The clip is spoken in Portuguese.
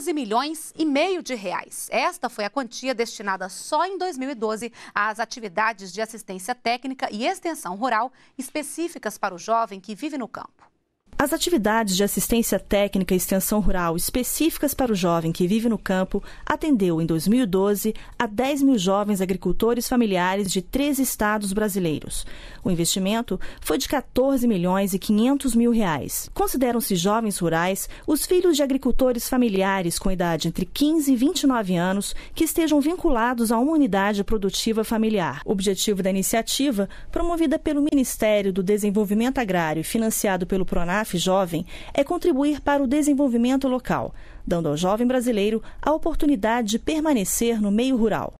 12 milhões e meio de reais. Esta foi a quantia destinada só em 2012 às atividades de assistência técnica e extensão rural específicas para o jovem que vive no campo. As atividades de assistência técnica e extensão rural específicas para o jovem que vive no campo atendeu em 2012 a 10 mil jovens agricultores familiares de três estados brasileiros. O investimento foi de 14 milhões e 500 mil reais. Consideram-se jovens rurais os filhos de agricultores familiares com idade entre 15 e 29 anos que estejam vinculados a uma unidade produtiva familiar. O objetivo da iniciativa, promovida pelo Ministério do Desenvolvimento Agrário e financiado pelo Pronaf Jovem é contribuir para o desenvolvimento local, dando ao jovem brasileiro a oportunidade de permanecer no meio rural.